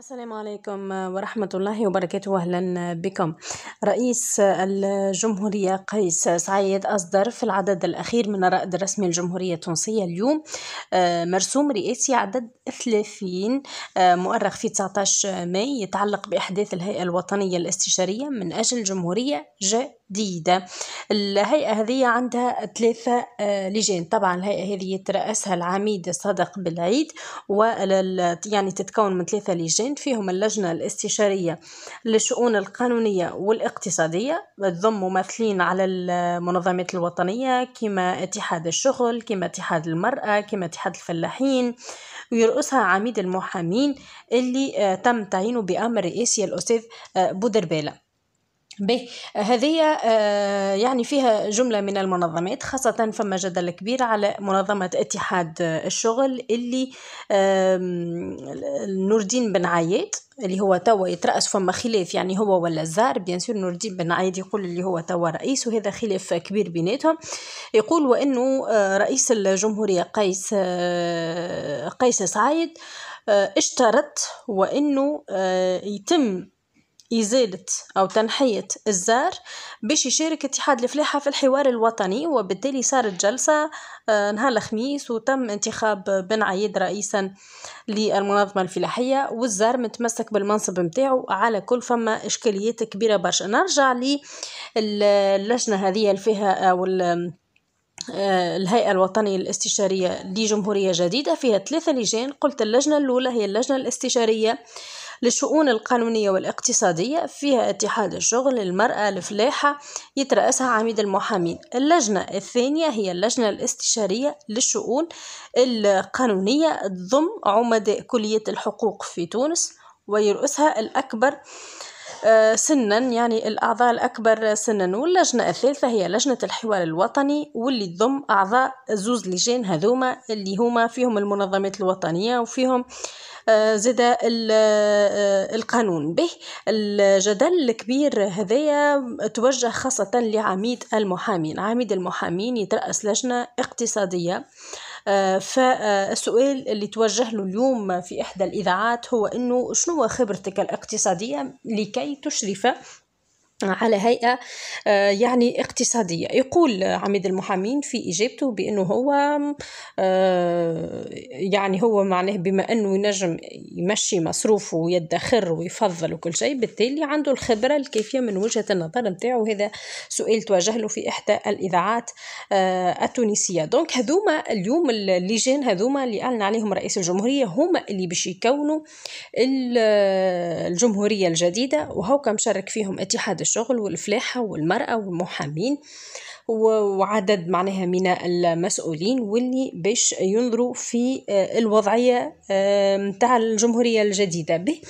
السلام عليكم آه، ورحمة الله وبركاته أهلا آه، بكم رئيس آه، الجمهورية قيس سعيد أصدر في العدد الأخير من الرائد الرسمي الجمهورية التونسية اليوم مرسوم رئاسي عدد 30 مؤرخ في 19 ماي يتعلق بأحداث الهيئة الوطنية الاستشارية من أجل جمهورية جاء جديدة الهيئة هذه عندها ثلاثة آه، لجان طبعا الهيئة هذه يترأسها العميد الصادق بالعيد و يعني تتكون من ثلاثة لجان فيهم اللجنة الاستشارية للشؤون القانونية والاقتصادية تضم ممثلين على المنظمات الوطنية كما اتحاد الشغل كما اتحاد المرأة كما اتحاد الفلاحين ويرأسها عميد المحامين اللي آه، تم تعيينه بأمر رئاسي الأستاذ آه، بودربالة به هذه آه، يعني فيها جملة من المنظمات خاصة فما جدل كبير على منظمة اتحاد الشغل اللي نور الدين بن عايد اللي هو توا يترأس فما خلاف يعني هو ولا الزار بيان سور نور الدين بن عايد يقول اللي هو توا رئيس وهذا خلاف كبير بيناتهم يقول وانه آه، رئيس الجمهورية قيس آه، قيس سعيد اشترط وانه يتم إزالة أو تنحية الزار باش يشارك اتحاد الفلاحة في الحوار الوطني وبالتالي صارت جلسة آه، نهار الخميس وتم انتخاب بن عيد رئيسا للمنظمة الفلاحية والزار متمسك بالمنصب متاعو على كل فما إشكاليات كبيرة برشا نرجع للجنة هذه الفيها أو آه، الهيئة الوطنية الاستشارية لجمهورية جديدة فيها ثلاثة لجان قلت اللجنة الأولى هي اللجنة الاستشارية للشؤون القانونية والاقتصادية فيها اتحاد الشغل للمرأة الفلاحة يترأسها عميد المحامين اللجنة الثانية هي اللجنة الاستشارية للشؤون القانونية تضم عمداء كلية الحقوق في تونس ويرأسها الأكبر آه، سنا يعني الأعضاء الأكبر سنا واللجنة الثالثة هي لجنة الحوار الوطني واللي تضم أعضاء زوز لجان هذوما اللي هما فيهم المنظمات الوطنية وفيهم آه، زاد آه، القانون به الجدل الكبير هذايا توجه خاصة لعميد المحامين عميد المحامين يترأس لجنة اقتصادية آه، فالسؤال اللي توجه له اليوم في إحدى الإذاعات هو أنه شنو خبرتك الاقتصادية لكي تشرف على هيئة آه، يعني اقتصادية يقول عميد المحامين في إجابته بأنه هو آه، يعني هو معناه بما أنه ينجم يمشي مصروفه ويدخر ويفضل وكل شيء بالتالي عنده الخبرة الكافية من وجهة النظر نتاعو هذا سؤال تواجه له في إحدى الإذاعات آه، التونسية دونك هذوما اليوم اللجان هذوما اللي أعلن عليهم رئيس الجمهورية هما اللي باش يكونوا الجمهورية الجديدة وهوكا مشارك فيهم اتحاد الشغل والفلاحة والمرأة والمحامين وعدد معناها من المسؤولين واللي باش ينظروا في آه، الوضعية متاع الجمهورية الجديدة به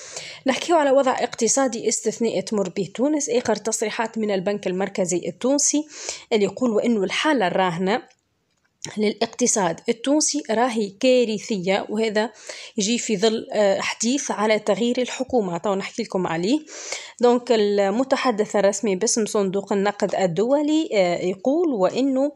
نحكيو على وضع اقتصادي استثنائي تمر به تونس آخر تصريحات من البنك المركزي التونسي اللي يقول وإنه الحالة الراهنة للاقتصاد التونسي راهي كارثية وهذا يجي في ظل آه، حديث على تغيير الحكومة تو نحكي لكم عليه دونك المتحدث الرسمي باسم صندوق النقد الدولي آه، يقول وأنه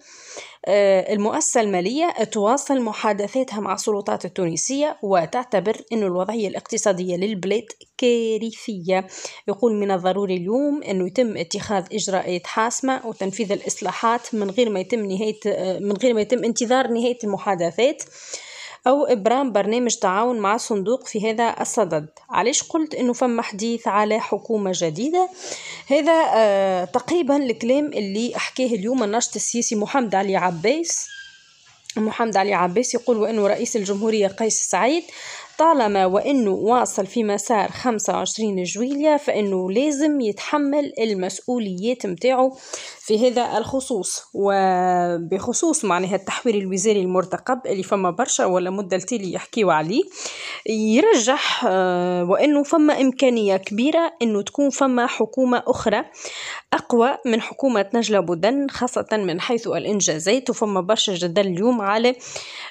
آه، المؤسسة المالية تواصل محادثاتها مع السلطات التونسية وتعتبر أن الوضعية الاقتصادية للبلاد كارثية يقول من الضروري اليوم أن يتم اتخاذ إجراءات حاسمة وتنفيذ الإصلاحات من غير ما يتم نهاية من غير ما يتم يتم انتظار نهاية المحادثات أو إبرام برنامج تعاون مع صندوق في هذا الصدد علاش قلت أنه فما حديث على حكومة جديدة هذا آه تقريبا الكلام اللي حكاه اليوم الناشط السياسي محمد علي عباس محمد علي عباس يقول وأنه رئيس الجمهورية قيس سعيد طالما وإنه واصل في مسار 25 جويليا فإنه لازم يتحمل المسؤوليات متاعه في هذا الخصوص وبخصوص معناها التحوير الوزاري المرتقب اللي فما برشا ولا مدة التالي يحكيو عليه يرجح آه، وإنه فما إمكانية كبيرة إنه تكون فما حكومة أخرى أقوى من حكومة نجلة بودن خاصة من حيث الإنجازات وفما برشا جدل اليوم على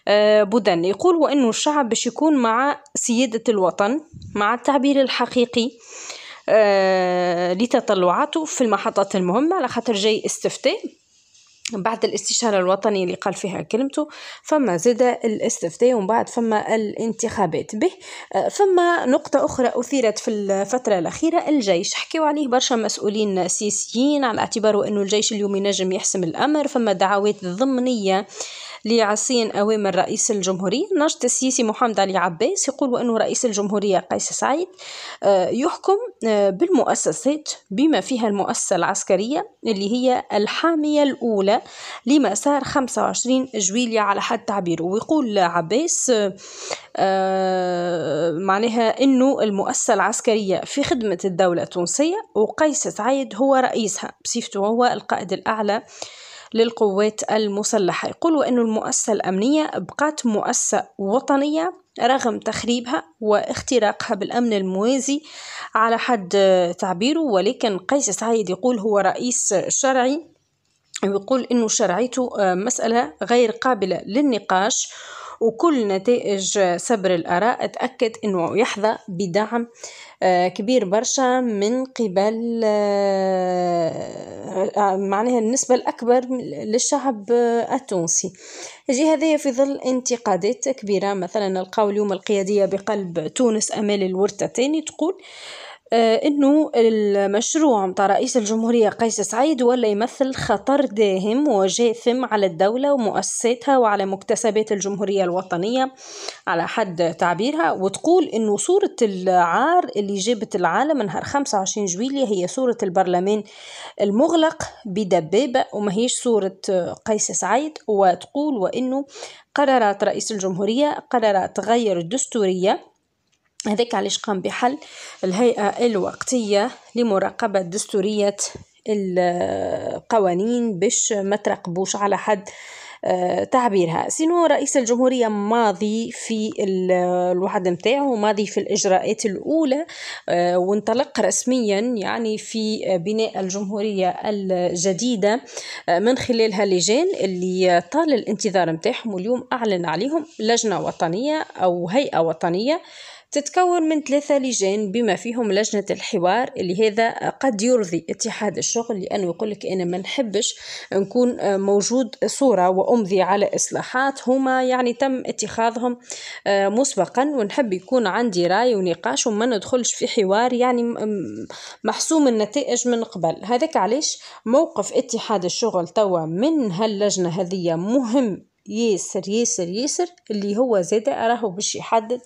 آه، بودن يقول وإنه الشعب باش يكون مع سيدة سيادة الوطن مع التعبير الحقيقي آه، لتطلعاته في المحطات المهمة على خاطر جاي استفتاء بعد الاستشارة الوطنية اللي قال فيها كلمته فما زاد الاستفتاء ومن بعد فما الانتخابات به آه، فما نقطة أخرى أثيرت في الفترة الأخيرة الجيش حكيوا عليه برشا مسؤولين سياسيين على اعتباره أنه الجيش اليوم ينجم يحسم الأمر فما دعوات ضمنية لعصين أوامر رئيس الجمهورية الناشط السياسي محمد علي عباس يقول وأنه رئيس الجمهورية قيس سعيد آه، يحكم آه، بالمؤسسات بما فيها المؤسسة العسكرية اللي هي الحامية الأولى لمسار 25 جويلية على حد تعبيره ويقول عباس آه، معناها أنه المؤسسة العسكرية في خدمة الدولة التونسية وقيس سعيد هو رئيسها بصفته هو القائد الأعلى للقوات المسلحة يقولوا أن المؤسسة الأمنية بقات مؤسسة وطنية رغم تخريبها واختراقها بالأمن الموازي على حد تعبيره ولكن قيس سعيد يقول هو رئيس شرعي ويقول أنه شرعيته آه، مسألة غير قابلة للنقاش وكل نتائج سبر الآراء تأكد أنه يحظى بدعم آه، كبير برشا من قبل آه، آه، معناها النسبة الأكبر للشعب التونسي يجي هذايا في ظل انتقادات كبيرة مثلا القاو اليوم القيادية بقلب تونس أمال الورثة تاني تقول آه، أنه المشروع متاع رئيس الجمهورية قيس سعيد ولا يمثل خطر داهم وجاثم على الدولة ومؤسساتها وعلى مكتسبات الجمهورية الوطنية على حد تعبيرها وتقول أنه صورة العار اللي جابت العالم نهار 25 جويلية هي صورة البرلمان المغلق بدبابة وما هيش صورة قيس سعيد وتقول وأنه قررت رئيس الجمهورية قررت تغير الدستورية هذاك علاش قام بحل الهيئة الوقتية لمراقبة دستورية القوانين باش ما ترقبوش على حد آه، تعبيرها سينو رئيس الجمهورية ماضي في الوعد متاعه ماضي في الإجراءات الأولى آه، وانطلق رسميا يعني في بناء الجمهورية الجديدة آه، من خلالها لجان اللي طال الانتظار متاعهم واليوم أعلن عليهم لجنة وطنية أو هيئة وطنية تتكون من ثلاثة لجان بما فيهم لجنة الحوار اللي هذا قد يرضي اتحاد الشغل لأنه يقول لك أنا ما نحبش نكون موجود صورة وأمضي على إصلاحات هما يعني تم اتخاذهم آه، مسبقا ونحب يكون عندي رأي ونقاش وما ندخلش في حوار يعني محسوم النتائج من قبل هذاك علاش موقف اتحاد الشغل توا من هاللجنة هذه مهم ياسر ياسر ياسر اللي هو زاد راهو باش يحدد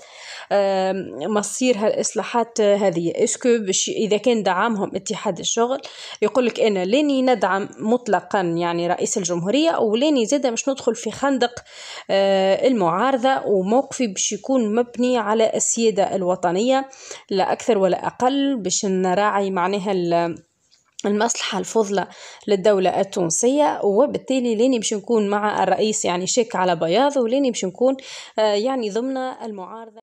مصير هالاصلاحات هذه اسكو باش اذا كان دعمهم اتحاد الشغل يقول لك انا لاني ندعم مطلقا يعني رئيس الجمهوريه ولاني زاد مش ندخل في خندق آه، المعارضه وموقفي باش يكون مبني على السياده الوطنيه لا اكثر ولا اقل باش نراعي معناها المصلحة الفضلة للدولة التونسية وبالتالي لاني باش نكون مع الرئيس يعني شاك على بياض ولاني باش نكون آه، يعني ضمن المعارضة